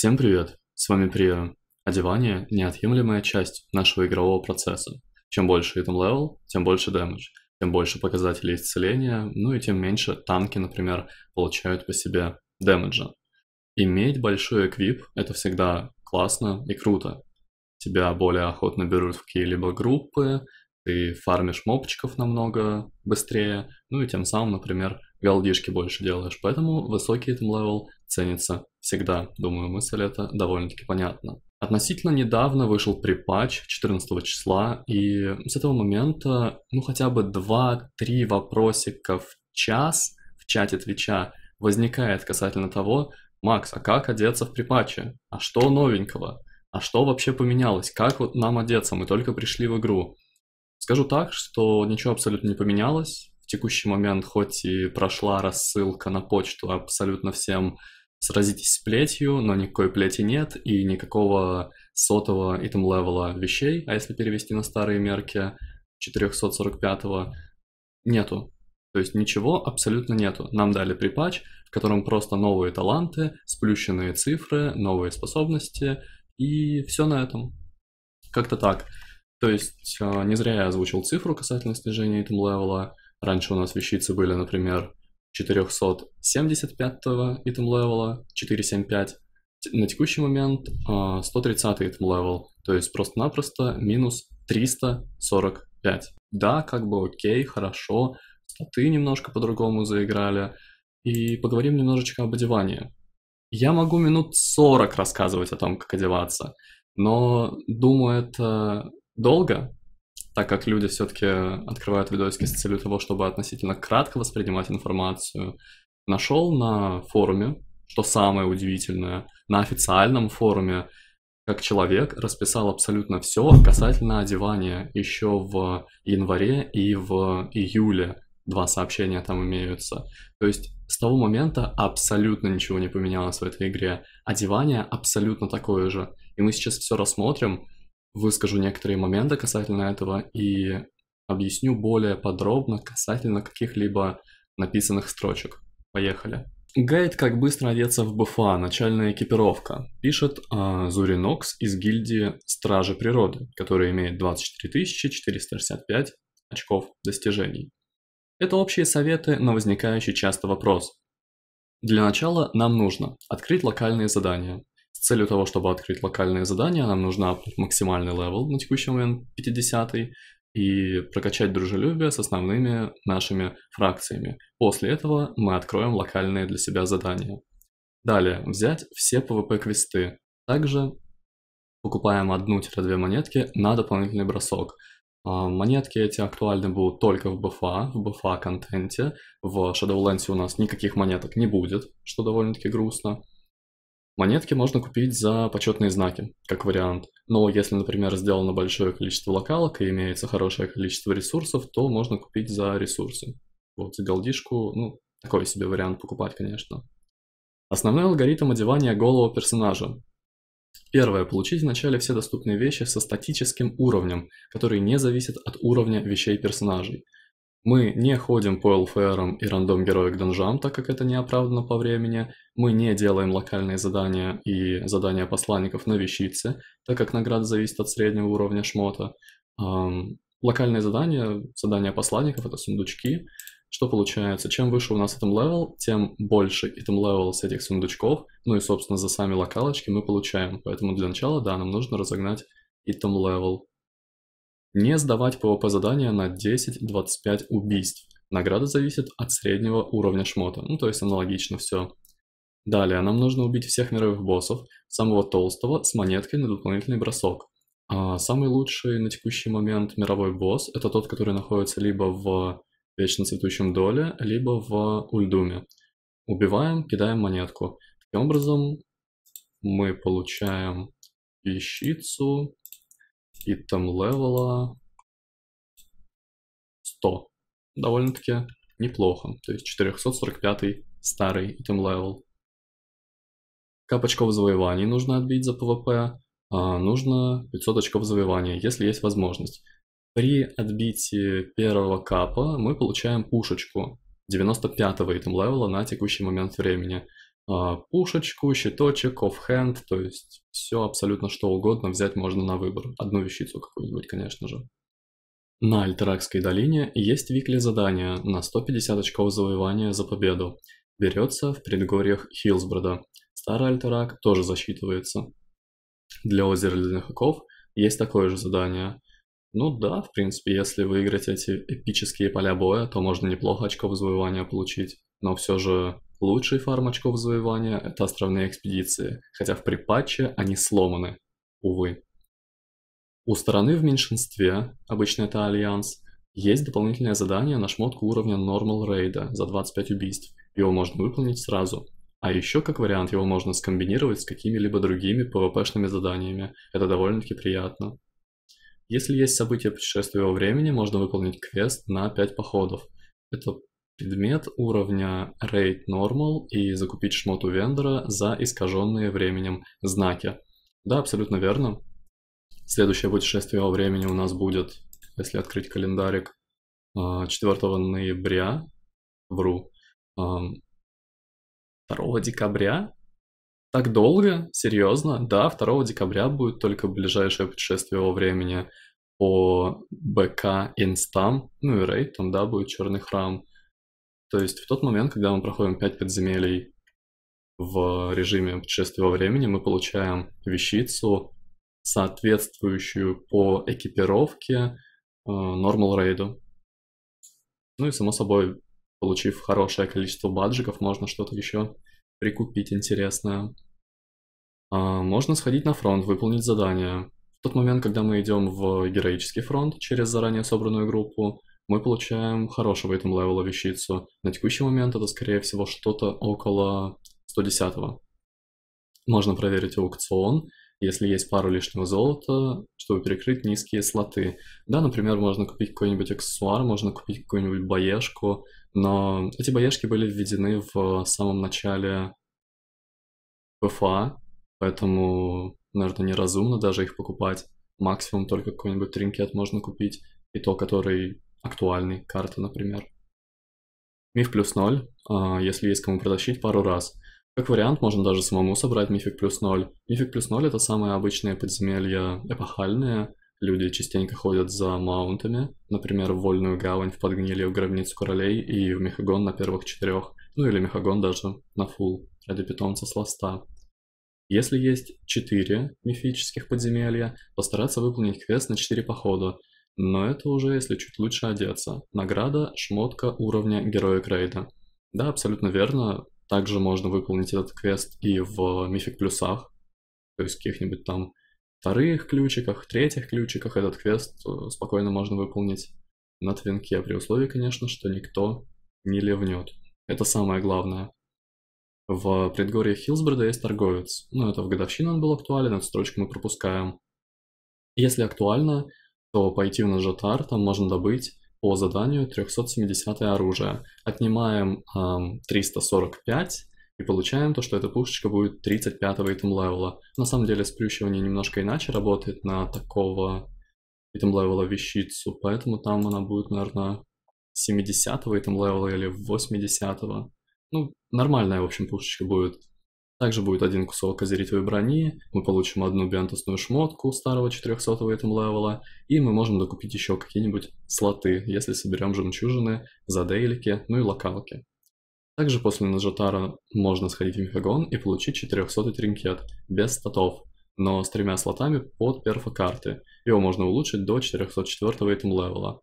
Всем привет! С вами Прио. Одевание – неотъемлемая часть нашего игрового процесса. Чем больше item level, тем больше damage, тем больше показателей исцеления, ну и тем меньше танки, например, получают по себе дэмэджа. Иметь большой эквип – это всегда классно и круто. Тебя более охотно берут в какие-либо группы, ты фармишь мопчиков намного быстрее, ну и тем самым, например, голдишки больше делаешь. Поэтому высокий item level ценится всегда. Думаю, мысль это довольно-таки понятна. Относительно недавно вышел припач 14 числа, и с этого момента, ну, хотя бы 2-3 вопросика в час в чате Твича возникает касательно того, Макс, а как одеться в припаче? А что новенького? А что вообще поменялось? Как вот нам одеться? Мы только пришли в игру. Скажу так, что ничего абсолютно не поменялось. В текущий момент, хоть и прошла рассылка на почту абсолютно всем сразитесь с плетью, но никакой плети нет и никакого сотого item левела вещей, а если перевести на старые мерки 445 нету. То есть ничего абсолютно нету. Нам дали припач, в котором просто новые таланты, сплющенные цифры, новые способности и все на этом. Как-то так. То есть э, не зря я озвучил цифру касательно снижения item левела. Раньше у нас вещицы были, например, 475 item левела, 475. На текущий момент 130 а, item левел, то есть просто-напросто минус 345. Да, как бы окей, хорошо, статы немножко по-другому заиграли. И поговорим немножечко об одевании. Я могу минут 40 рассказывать о том, как одеваться, но думаю, это долго, так как люди все-таки открывают видосики с целью того, чтобы относительно кратко воспринимать информацию, нашел на форуме, что самое удивительное, на официальном форуме, как человек расписал абсолютно все касательно одевания еще в январе и в июле. Два сообщения там имеются. То есть с того момента абсолютно ничего не поменялось в этой игре. Одевание абсолютно такое же. И мы сейчас все рассмотрим, выскажу некоторые моменты касательно этого и объясню более подробно касательно каких-либо написанных строчек. Поехали. Гайд «Как быстро одеться в БФА. Начальная экипировка» пишет э, а, Зуринокс из гильдии Стражи Природы, которая имеет 24 465 очков достижений. Это общие советы на возникающий часто вопрос. Для начала нам нужно открыть локальные задания, целью того, чтобы открыть локальные задания, нам нужно максимальный левел на текущий момент 50 и прокачать дружелюбие с основными нашими фракциями. После этого мы откроем локальные для себя задания. Далее, взять все PvP-квесты. Также покупаем одну-две монетки на дополнительный бросок. А, монетки эти актуальны будут только в БФА, в БФА контенте. В Shadowlands у нас никаких монеток не будет, что довольно-таки грустно. Монетки можно купить за почетные знаки, как вариант. Но если, например, сделано большое количество локалок и имеется хорошее количество ресурсов, то можно купить за ресурсы. Вот, за голдишку, ну, такой себе вариант покупать, конечно. Основной алгоритм одевания голого персонажа. Первое. Получить вначале все доступные вещи со статическим уровнем, который не зависит от уровня вещей персонажей – мы не ходим по ЛФРам и рандом героик донжам, так как это не оправдано по времени. Мы не делаем локальные задания и задания посланников на вещице, так как награда зависит от среднего уровня шмота. Локальные задания, задания посланников — это сундучки. Что получается? Чем выше у нас этом левел, тем больше этом левел с этих сундучков. Ну и, собственно, за сами локалочки мы получаем. Поэтому для начала, да, нам нужно разогнать item левел. Не сдавать ПОП задания на 10-25 убийств. Награда зависит от среднего уровня шмота, ну то есть аналогично все. Далее, нам нужно убить всех мировых боссов, самого толстого, с монеткой на дополнительный бросок. А самый лучший на текущий момент мировой босс – это тот, который находится либо в Вечно Цветущем Доле, либо в Ульдуме. Убиваем, кидаем монетку. Таким образом, мы получаем вещицу, Item левела 100. Довольно-таки неплохо. То есть 445 старый item левел. Капочков очков завоеваний нужно отбить за ПВП. А нужно 500 очков завоевания, если есть возможность. При отбитии первого капа мы получаем пушечку 95-го item левела на текущий момент времени. А, пушечку, щиточек, оффхенд, то есть все абсолютно что угодно взять можно на выбор. Одну вещицу какую-нибудь, конечно же. На Альтеракской долине есть викли-задание на 150 очков завоевания за победу. Берется в предгорьях Хилсбрада Старый Альтерак тоже засчитывается. Для озера Ледяных оков есть такое же задание. Ну да, в принципе, если выиграть эти эпические поля боя, то можно неплохо очков завоевания получить. Но все же Лучшей фарм завоевания – это островные экспедиции, хотя в припатче они сломаны, увы. У стороны в меньшинстве, обычно это Альянс, есть дополнительное задание на шмотку уровня Normal рейда за 25 убийств, его можно выполнить сразу. А еще как вариант его можно скомбинировать с какими-либо другими PvP-шными заданиями, это довольно-таки приятно. Если есть события путешествия во времени, можно выполнить квест на 5 походов. Это предмет уровня Rate Normal и закупить шмот у вендора за искаженные временем знаки. Да, абсолютно верно. Следующее путешествие во времени у нас будет, если открыть календарик, 4 а, ноября, вру, 2 а, декабря. Так долго? Серьезно? Да, 2 декабря будет только ближайшее путешествие во времени по БК Инстам, ну и Рейтом, да, будет Черный Храм. То есть в тот момент, когда мы проходим 5 подземелий в режиме путешествия во времени, мы получаем вещицу, соответствующую по экипировке Normal э, Raid. Ну и, само собой, получив хорошее количество баджиков, можно что-то еще прикупить интересное. А, можно сходить на фронт, выполнить задание. В тот момент, когда мы идем в героический фронт через заранее собранную группу, мы получаем хорошего этом левела вещицу. На текущий момент это, скорее всего, что-то около 110 -го. Можно проверить аукцион, если есть пару лишнего золота, чтобы перекрыть низкие слоты. Да, например, можно купить какой-нибудь аксессуар, можно купить какую-нибудь боешку, но эти боешки были введены в самом начале ПФА, поэтому, наверное, неразумно даже их покупать. Максимум только какой-нибудь тринкет можно купить, и то, который актуальной карты, например. Миф плюс ноль, а, если есть кому протащить пару раз. Как вариант, можно даже самому собрать мифик плюс ноль. Мифик плюс ноль это самые обычные подземелья эпохальные. Люди частенько ходят за маунтами, например, в Вольную Гавань, в Подгнилью, в Гробницу Королей и в Мехагон на первых четырех. Ну или Мехагон даже на фул ради питомца с ласта. Если есть четыре мифических подземелья, постараться выполнить квест на четыре похода. Но это уже если чуть лучше одеться. Награда – шмотка уровня героя Крейда. Да, абсолютно верно. Также можно выполнить этот квест и в мифик плюсах. То есть каких-нибудь там вторых ключиках, третьих ключиках этот квест э, спокойно можно выполнить на твинке, при условии, конечно, что никто не ливнет. Это самое главное. В предгорье Хилсберда есть торговец. Ну, это в годовщину он был актуален, эту строчку мы пропускаем. Если актуально, то пойти в Нажатар, там можно добыть по заданию 370 оружие. Отнимаем эм, 345 и получаем то, что эта пушечка будет 35 итем левела. На самом деле сплющивание немножко иначе работает на такого итем левела вещицу, поэтому там она будет, наверное, 70 итем левела или 80 -го. Ну, нормальная, в общем, пушечка будет. Также будет один кусок козыритовой брони, мы получим одну биантусную шмотку старого 400 го этом левела, и мы можем докупить еще какие-нибудь слоты, если соберем жемчужины, задейлики, ну и локалки. Также после Нажатара можно сходить в Мифагон и получить 400 тринкет, без статов, но с тремя слотами под перфокарты. Его можно улучшить до 404 го этом левела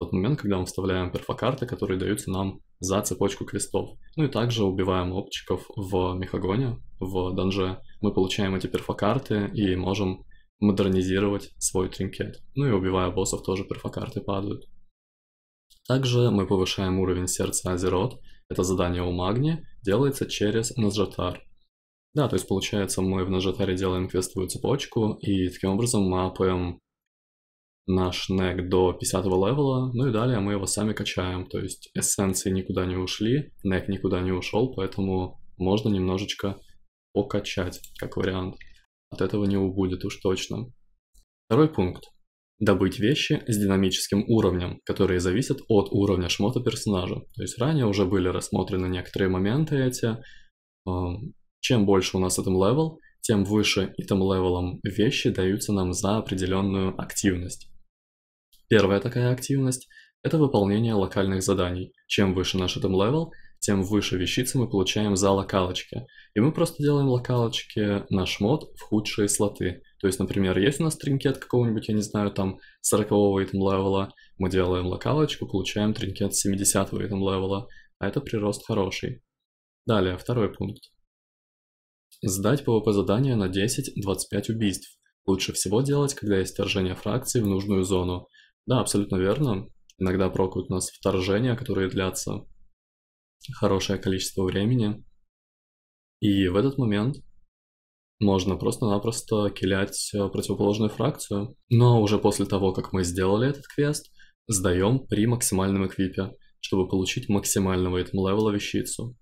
тот момент, когда мы вставляем перфокарты, которые даются нам за цепочку квестов. Ну и также убиваем опчиков в Мехагоне, в данже. Мы получаем эти перфокарты и можем модернизировать свой тринкет. Ну и убивая боссов тоже перфокарты падают. Также мы повышаем уровень сердца Азерот. Это задание у Магни, делается через Назжатар. Да, то есть получается мы в Назжатаре делаем квестовую цепочку, и таким образом мы апаем наш нек до 50 левела, ну и далее мы его сами качаем, то есть эссенции никуда не ушли, нек никуда не ушел, поэтому можно немножечко покачать, как вариант. От этого не убудет уж точно. Второй пункт. Добыть вещи с динамическим уровнем, которые зависят от уровня шмота персонажа. То есть ранее уже были рассмотрены некоторые моменты эти. Эм, чем больше у нас этом левел, тем выше и тем левелом вещи даются нам за определенную активность. Первая такая активность – это выполнение локальных заданий. Чем выше наш item левел, тем выше вещицы мы получаем за локалочки. И мы просто делаем локалочки наш мод в худшие слоты. То есть, например, есть у нас тринкет какого-нибудь, я не знаю, там 40-го item левела, мы делаем локалочку, получаем тринкет 70-го item левела, а это прирост хороший. Далее, второй пункт. Сдать ПВП задание на 10-25 убийств. Лучше всего делать, когда есть вторжение фракции в нужную зону. Да, абсолютно верно. Иногда прокают нас вторжения, которые длятся хорошее количество времени. И в этот момент можно просто-напросто килять э, противоположную фракцию. Но уже после того, как мы сделали этот квест, сдаем при максимальном эквипе, чтобы получить максимального этом левела вещицу.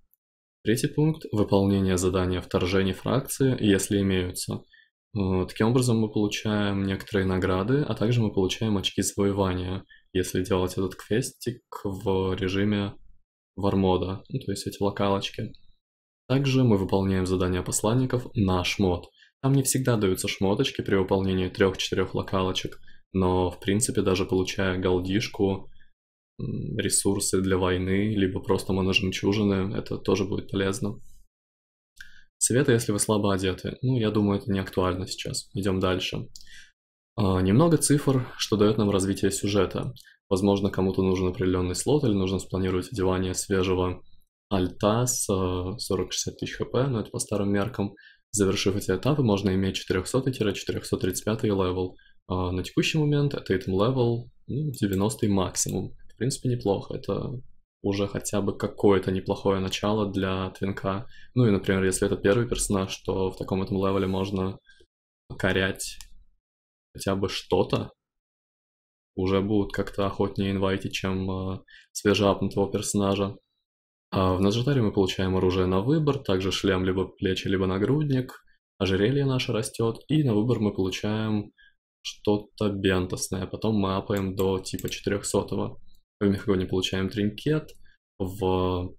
Третий пункт – выполнение задания вторжений фракции, если имеются – Таким образом, мы получаем некоторые награды, а также мы получаем очки завоевания, если делать этот квестик в режиме вармода, ну, то есть эти локалочки. Также мы выполняем задания посланников на шмот. Там не всегда даются шмоточки при выполнении трех-четырех локалочек, но в принципе даже получая голдишку, ресурсы для войны, либо просто мы моножемчужины, это тоже будет полезно. Цвета, если вы слабо одеты. Ну, я думаю, это не актуально сейчас. Идем дальше. А, немного цифр, что дает нам развитие сюжета. Возможно, кому-то нужен определенный слот или нужно спланировать одевание свежего альта с 40-60 э, тысяч хп, но это по старым меркам. Завершив эти этапы, можно иметь 400-435 левел. А, на текущий момент это итем левел ну, 90 максимум. В принципе, неплохо. Это уже хотя бы какое-то неплохое начало для твинка. Ну и, например, если это первый персонаж, то в таком этом левеле можно корять хотя бы что-то. Уже будут как-то охотнее инвайти, чем э, свежеапнутого персонажа. А в Наджатаре мы получаем оружие на выбор, также шлем либо плечи, либо нагрудник. Ожерелье наше растет, и на выбор мы получаем что-то бентосное. Потом мы апаем до типа 400. В Мехагоне получаем тринкет. В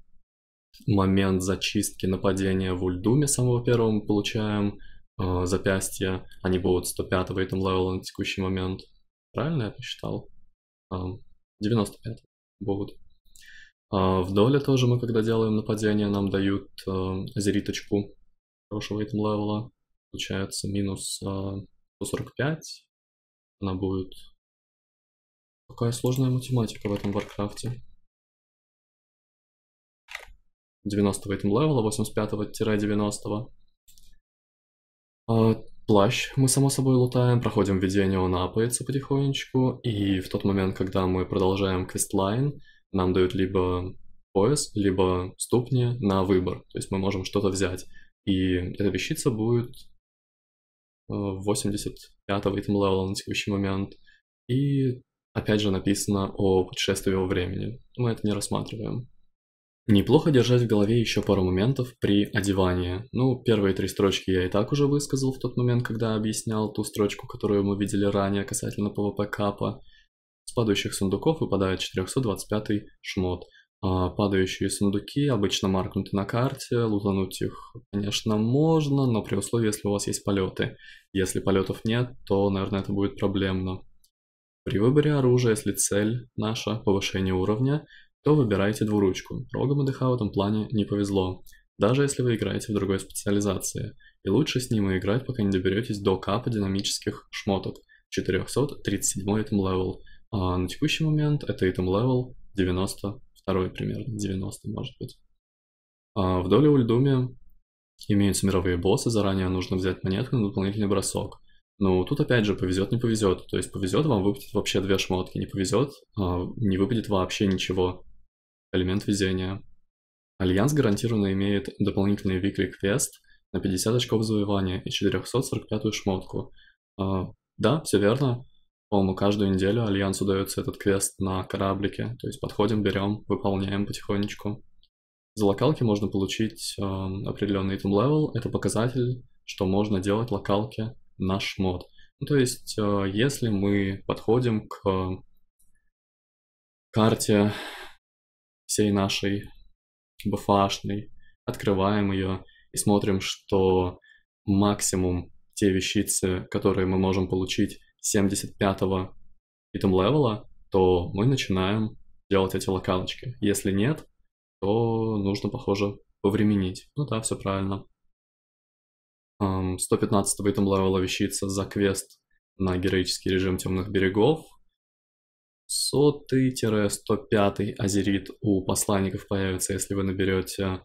момент зачистки нападения в Ульдуме самого первого мы получаем э, запястья. Они будут 105 этом левела на текущий момент. Правильно я посчитал? Э, 95 будут. Э, в доле тоже мы, когда делаем нападение, нам дают э, зериточку хорошего этом левела. Получается минус э, 145. Она будет Какая сложная математика в этом Варкрафте. 90 этим левела, 85-90. А, плащ мы, само собой, лутаем, проходим введение, он апается потихонечку, и в тот момент, когда мы продолжаем квестлайн, нам дают либо пояс, либо ступни на выбор, то есть мы можем что-то взять, и эта вещица будет 85 э, этим левела на текущий момент, и опять же написано о путешествии во времени. Мы это не рассматриваем. Неплохо держать в голове еще пару моментов при одевании. Ну, первые три строчки я и так уже высказал в тот момент, когда объяснял ту строчку, которую мы видели ранее касательно ПВП капа. С падающих сундуков выпадает 425 шмот. А падающие сундуки обычно маркнуты на карте, лутануть их, конечно, можно, но при условии, если у вас есть полеты. Если полетов нет, то, наверное, это будет проблемно. При выборе оружия, если цель наша – повышение уровня, то выбирайте двуручку. Рогом ДХ в этом плане не повезло, даже если вы играете в другой специализации. И лучше с ним и играть, пока не доберетесь до капа динамических шмоток 437 item level. А на текущий момент это item level 92 примерно, 90 может быть. А в доле Ульдуме имеются мировые боссы, заранее нужно взять монетку на дополнительный бросок. Ну, тут опять же повезет, не повезет. То есть повезет, вам выпадет вообще две шмотки, не повезет, а, не выпадет вообще ничего. Элемент везения. Альянс гарантированно имеет дополнительный Weekly квест на 50 очков завоевания и 445-ю шмотку. А, да, все верно. По-моему, каждую неделю Альянсу дается этот квест на кораблике. То есть подходим, берем, выполняем потихонечку. За локалки можно получить э, эм, определенный item level. Это показатель, что можно делать локалки наш мод. Ну, то есть, э, если мы подходим к э, карте всей нашей бафашной, открываем ее и смотрим, что максимум те вещицы, которые мы можем получить 75-го итем левела, то мы начинаем делать эти локалочки. Если нет, то нужно, похоже, повременить. Ну да, все правильно. 115 этом левела вещица за квест на героический режим темных берегов. 100-105 азерит у посланников появится, если вы наберете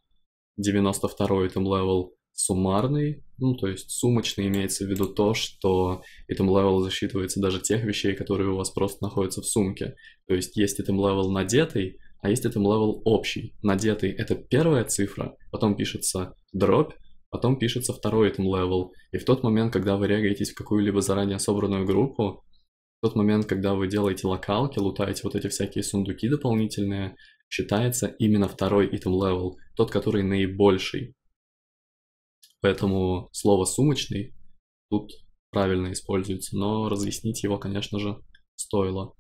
92 этом левел суммарный, ну то есть сумочный имеется в виду то, что item левел засчитывается даже тех вещей, которые у вас просто находятся в сумке. То есть есть item левел надетый, а есть item левел общий. Надетый это первая цифра, потом пишется дробь, Потом пишется второй item level, и в тот момент, когда вы регаетесь в какую-либо заранее собранную группу, в тот момент, когда вы делаете локалки, лутаете вот эти всякие сундуки дополнительные, считается именно второй item level, тот, который наибольший. Поэтому слово «сумочный» тут правильно используется, но разъяснить его, конечно же, стоило.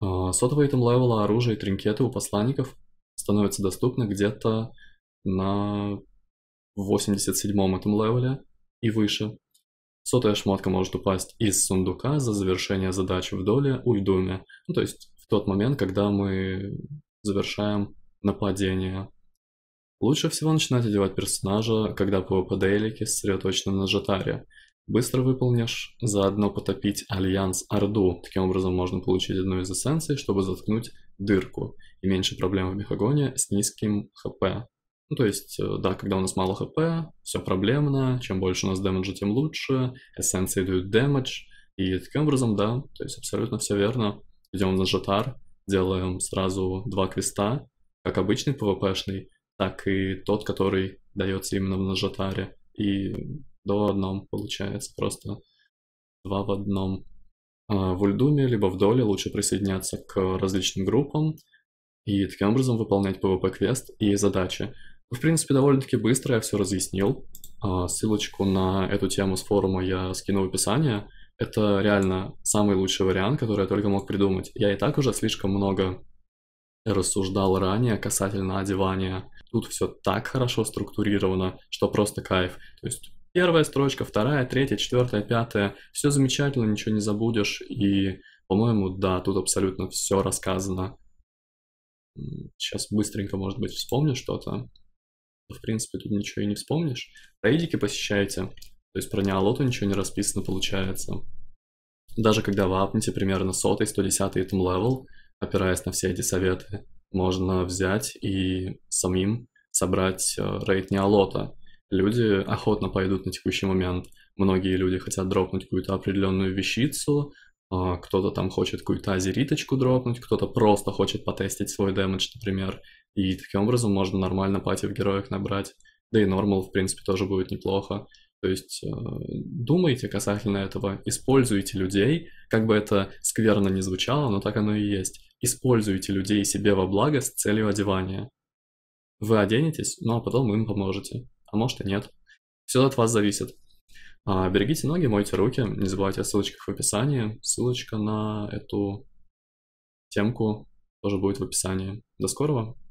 А, сотовый item level оружие и тринкеты у посланников становятся доступны где-то на в 87-м этом левеле и выше. Сотая шмотка может упасть из сундука за завершение задачи в доле Ульдуме, ну, то есть в тот момент, когда мы завершаем нападение. Лучше всего начинать одевать персонажа, когда PvP-дейлики сосредоточены на Жатаре. Быстро выполнишь, заодно потопить Альянс Орду. Таким образом можно получить одну из эссенций, чтобы заткнуть дырку, и меньше проблем в Мехагоне с низким ХП. Ну, то есть, э, да, когда у нас мало хп, все проблемно, чем больше у нас дэмэджа, тем лучше, эссенции дают дэмэдж, и таким образом, да, то есть абсолютно все верно. Идем на жатар, делаем сразу два квеста, как обычный пвпшный, так и тот, который дается именно на жатаре. И до одном получается просто два в одном. А, в ульдуме либо в доле лучше присоединяться к различным группам и таким образом выполнять пвп-квест и задачи. Ну, в принципе, довольно-таки быстро я все разъяснил. А, ссылочку на эту тему с форума я скину в описании. Это реально самый лучший вариант, который я только мог придумать. Я и так уже слишком много рассуждал ранее касательно одевания. Тут все так хорошо структурировано, что просто кайф. То есть первая строчка, вторая, третья, четвертая, пятая. Все замечательно, ничего не забудешь. И, по-моему, да, тут абсолютно все рассказано. Сейчас быстренько, может быть, вспомню что-то в принципе, тут ничего и не вспомнишь. Рейдики посещаете то есть про неолоту ничего не расписано получается. Даже когда вы апнете примерно 100 110 там левел, опираясь на все эти советы, можно взять и самим собрать э, рейд неолота. Люди охотно пойдут на текущий момент. Многие люди хотят дропнуть какую-то определенную вещицу, а, кто-то там хочет какую-то азериточку дропнуть, кто-то просто хочет потестить свой дэмэдж, например, и таким образом можно нормально пати в героях набрать, да и нормал, в принципе, тоже будет неплохо. То есть э, думайте касательно этого, используйте людей, как бы это скверно не звучало, но так оно и есть. Используйте людей себе во благо с целью одевания. Вы оденетесь, ну а потом им поможете, а может и нет. Все от вас зависит. А, берегите ноги, мойте руки, не забывайте о ссылочках в описании. Ссылочка на эту темку тоже будет в описании. До скорого!